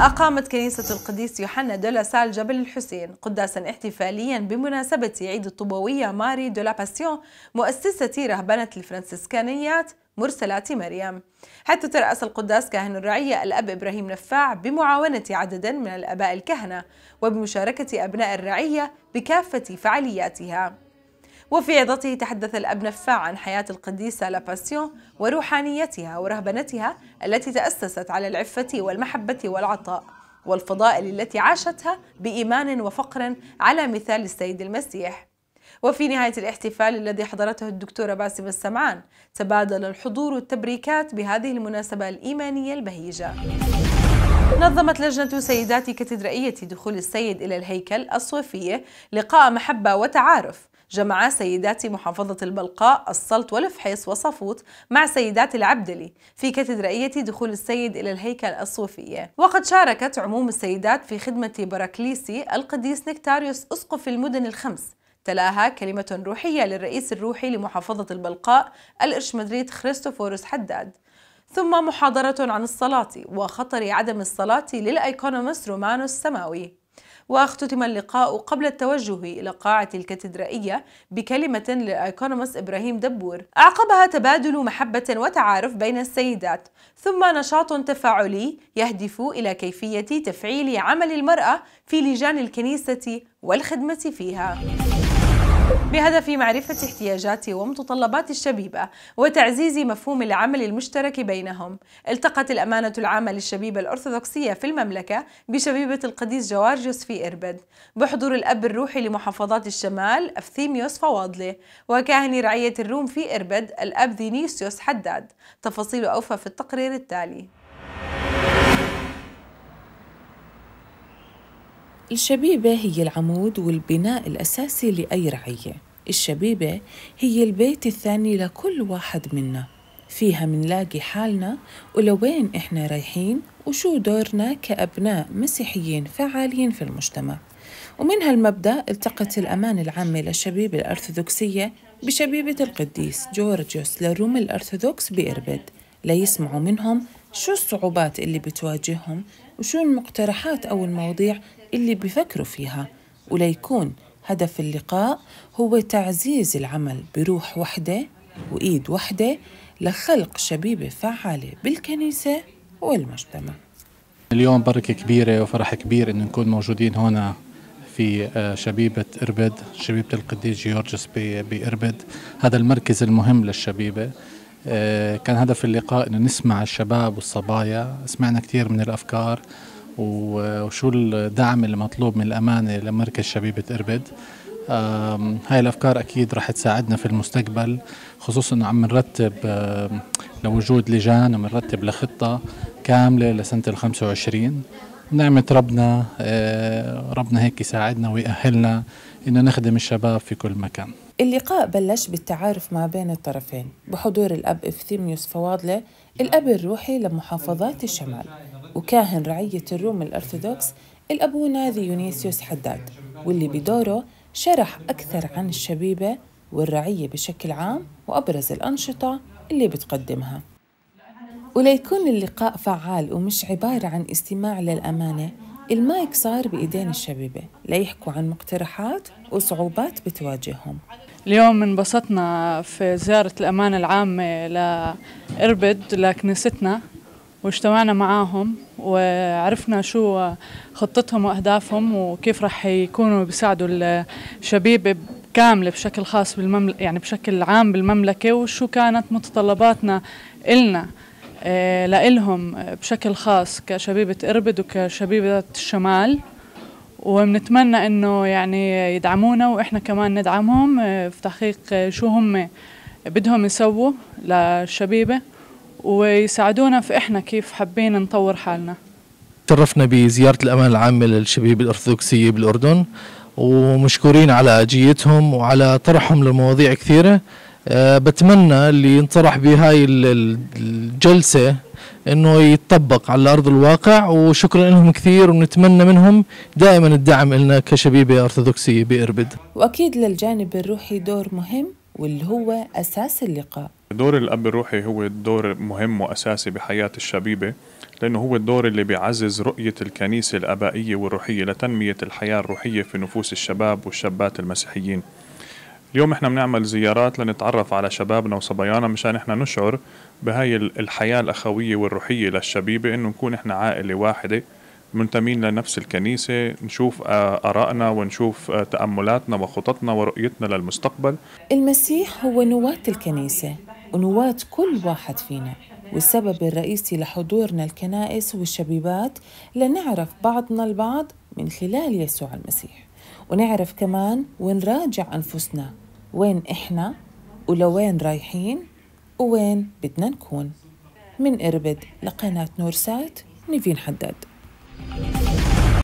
أقامت كنيسة القديس يوحنا دولا سال جبل الحسين قداسا احتفاليا بمناسبة عيد الطبوية ماري دولا باسيون مؤسسة رهبنة الفرنسيسكانيات مرسلات مريم حيث ترأس القداس كاهن الرعية الأب إبراهيم نفاع بمعاونة عدد من الأباء الكهنة وبمشاركة أبناء الرعية بكافة فعالياتها وفي عظته تحدث الأب نفاع عن حياة القديسة لاباسيون وروحانيتها ورهبنتها التي تأسست على العفة والمحبة والعطاء والفضائل التي عاشتها بإيمان وفقر على مثال السيد المسيح وفي نهاية الاحتفال الذي حضرته الدكتورة باسم السمعان تبادل الحضور التبريكات بهذه المناسبة الإيمانية البهيجة نظمت لجنة سيدات كاتدرائية دخول السيد إلى الهيكل الصوفية لقاء محبة وتعارف جمع سيدات محافظة البلقاء السلط والفحيص وصفوت مع سيدات العبدلي في كاتدرائية دخول السيد إلى الهيكل الصوفية وقد شاركت عموم السيدات في خدمة براكليسي القديس نكتاريوس أسقف المدن الخمس تلاها كلمة روحية للرئيس الروحي لمحافظة البلقاء الإرشمدريت خريستوفوروس حداد ثم محاضرة عن الصلاة وخطر عدم الصلاة للأيكونومس رومانوس السماوي واختتم اللقاء قبل التوجه إلى قاعة الكاتدرائية بكلمة للأيكونومس إبراهيم دبور أعقبها تبادل محبة وتعارف بين السيدات ثم نشاط تفاعلي يهدف إلى كيفية تفعيل عمل المرأة في لجان الكنيسة والخدمة فيها بهدف معرفة احتياجات ومتطلبات الشبيبة وتعزيز مفهوم العمل المشترك بينهم التقت الأمانة العامة للشبيبة الأرثوذكسية في المملكة بشبيبة القديس جوارجيوس في إربد بحضور الأب الروحي لمحافظات الشمال أفثيميوس فواضلي وكاهن رعية الروم في إربد الأب دينيسيوس حداد تفاصيل أوفى في التقرير التالي الشبيبة هي العمود والبناء الأساسي لأي رعية الشبيبة هي البيت الثاني لكل واحد منا فيها منلاقي حالنا ولوين إحنا رايحين وشو دورنا كأبناء مسيحيين فعالين في المجتمع ومن هالمبدأ التقت الأمان العامة للشبيبة الأرثوذكسية بشبيبة القديس جورجيوس للروم الأرثوذكس بإربد ليسمعوا منهم شو الصعوبات اللي بتواجههم وشو المقترحات أو المواضيع اللي بفكروا فيها وليكون هدف اللقاء هو تعزيز العمل بروح وحدة وإيد وحدة لخلق شبيبة فعالة بالكنيسة والمجتمع اليوم بركة كبيرة وفرح كبير أن نكون موجودين هنا في آه، شبيبة إربد شبيبة القديس جيورجس بإربد هذا المركز المهم للشبيبة آه، كان هدف اللقاء انه نسمع الشباب والصبايا سمعنا كثير من الافكار وشو الدعم المطلوب من الامانه لمركز شبيبه اربد هاي الافكار اكيد رح تساعدنا في المستقبل خصوصا انه عم نرتب لوجود لجان ومنرتب لخطه كامله لسنه ال 25 نعمة ربنا آه، ربنا هيك يساعدنا ويأهلنا إن نخدم الشباب في كل مكان اللقاء بلش بالتعارف ما بين الطرفين بحضور الأب إفثيميوس فواضلة الأب الروحي لمحافظات الشمال وكاهن رعية الروم الأرثوذكس الأبونا ديونيسيوس حداد واللي بدوره شرح أكثر عن الشبيبة والرعية بشكل عام وأبرز الأنشطة اللي بتقدمها وليكون اللقاء فعال ومش عبارة عن استماع للأمانة المايك صار بإيدين الشبيبة ليحكوا عن مقترحات وصعوبات بتواجههم اليوم انبسطنا في زيارة الأمانة العامة لإربد لكنيستنا واجتمعنا معاهم وعرفنا شو خطتهم وأهدافهم وكيف رح يكونوا بيساعدوا الشبيبة كاملة بشكل خاص بالمملكة يعني بشكل عام بالمملكة وشو كانت متطلباتنا إلنا آه، لإلهم آه، بشكل خاص كشبيبة إربد وكشبيبة الشمال وبنتمنى انه يعني يدعمونا واحنا كمان ندعمهم آه، في تحقيق شو هم بدهم يسووا للشبيبه ويساعدونا في احنا كيف حابين نطور حالنا تشرفنا بزيارة الأمانة العامة للشبيبة الأرثوذكسية بالأردن ومشكورين على جيتهم وعلى طرحهم لمواضيع كثيرة آه، بتمنى اللي ينطرح بهاي الجلسة انه يتطبق على ارض الواقع وشكرا لهم كثير ونتمنى منهم دائما الدعم لنا كشبيبه ارثوذكسيه باربد. واكيد للجانب الروحي دور مهم واللي هو اساس اللقاء. دور الاب الروحي هو دور مهم واساسي بحياه الشبيبه لانه هو الدور اللي بيعزز رؤيه الكنيسه الابائيه والروحيه لتنميه الحياه الروحيه في نفوس الشباب والشابات المسيحيين. اليوم احنا بنعمل زيارات لنتعرف على شبابنا وصبيانا مشان احنا نشعر بهاي الحياة الأخوية والروحية للشبيبة انه نكون احنا عائلة واحدة منتمين لنفس الكنيسة نشوف آه، آرائنا ونشوف آه، تأملاتنا وخططنا ورؤيتنا للمستقبل المسيح هو نواة الكنيسة ونواة كل واحد فينا والسبب الرئيسي لحضورنا الكنائس والشبيبات لنعرف بعضنا البعض من خلال يسوع المسيح ونعرف كمان ونراجع أنفسنا وين إحنا ولوين رايحين ووين بدنا نكون من إربد لقناة نورسات نيفين حداد